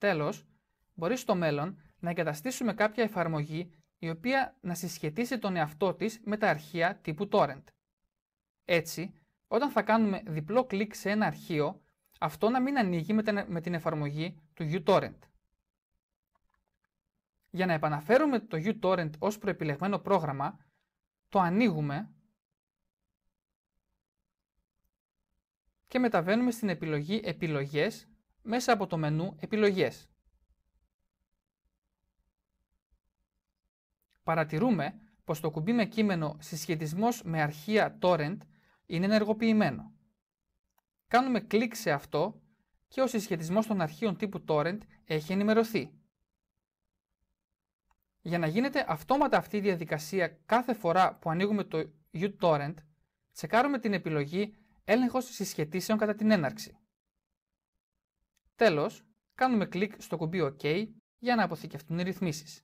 Τέλος, μπορείς στο μέλλον να εγκαταστήσουμε κάποια εφαρμογή η οποία να συσχετίσει τον εαυτό της με τα αρχεία τύπου torrent. Έτσι, όταν θα κάνουμε διπλό κλικ σε ένα αρχείο, αυτό να μην ανοίγει με την εφαρμογή του uTorrent. Για να επαναφέρουμε το uTorrent ως προεπιλεγμένο πρόγραμμα, το ανοίγουμε και μεταβαίνουμε στην επιλογή «Επιλογές» μέσα από το μενού Επιλογές. Παρατηρούμε πως το κουμπί με κείμενο «Συσχετισμός με αρχεία torrent» είναι ενεργοποιημένο. Κάνουμε κλικ σε αυτό και ο συσχετισμός των αρχείων τύπου torrent έχει ενημερωθεί. Για να γίνεται αυτόματα αυτή η διαδικασία κάθε φορά που ανοίγουμε το uTorrent, τσεκάρουμε την επιλογή «Έλεγχος συσχετήσεων κατά την έναρξη». Τέλος, κάνουμε κλικ στο κουμπί OK για να αποθηκευτούν οι ρυθμίσεις.